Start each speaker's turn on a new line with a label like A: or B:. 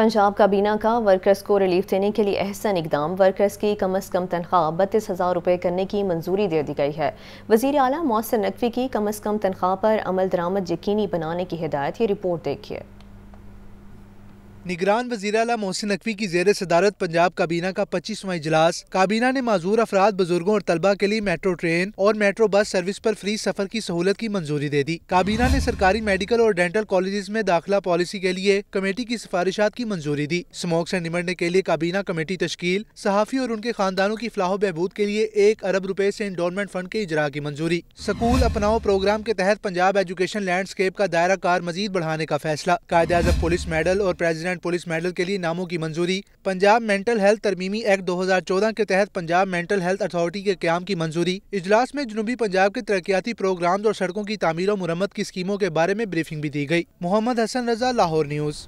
A: पंजाब काबीना का वर्कर्स को रिलीफ देने के लिए अहसन इकदाम वर्कर्स की कम अज़ कम तनख्वाह बत्तीस हज़ार रुपये करने की मंजूरी दे दी गई है वजीर अली मौसर नकवी की कम अज़ कम तनख्वाह पर अमल दरामद यकीनी बनाने की हिदायत ये रिपोर्ट देखिए
B: निगरान वजी अला मोहसिन नकवी की जेर सदारत पंजाब काबीना का पच्चीसवा इजलास काबीना ने माजूर अफराद बुजुर्गों और तलबा के लिए मेट्रो ट्रेन और मेट्रो बस सर्विस पर फ्री सफर की सहूलत की मंजूरी दे दी काबीना ने सरकारी मेडिकल और डेंटल कॉलेज में दाखिला पॉलिसी के लिए कमेटी की सिफारिश की मंजूरी दी स्मोक ऐसी निमटने के लिए काबीना कमेटी तश्कील सहाफ़ी और उनके खानदानों की फलाह बहबूद के लिए एक अरब रुपए ऐसी इंडोलमेंट फंड के इजरा की मंजूरी स्कूल अपनाओ प्रोग्राम के तहत पंजाब एजुकेशन लैंडस्केप का दायरा कार मजीद बढ़ाने का फैसला कायद पुलिस मेडल और प्रेजिडेंट लेफ्टिनेंट पुलिस मेडल के लिए नामों की मंजूरी पंजाब मेंटल हेल्थ तरमीमी एक्ट 2014 के तहत पंजाब मेंटल हेल्थ अथॉरिटी के क्याम की मंजूरी इजलास में जनूबी पंजाब के तरक्याती प्रोग्राम और सड़कों की तमीर और मरम्मत की स्कीमों के बारे में ब्रीफिंग भी दी गयी मोहम्मद हसन रजा लाहौर न्यूज़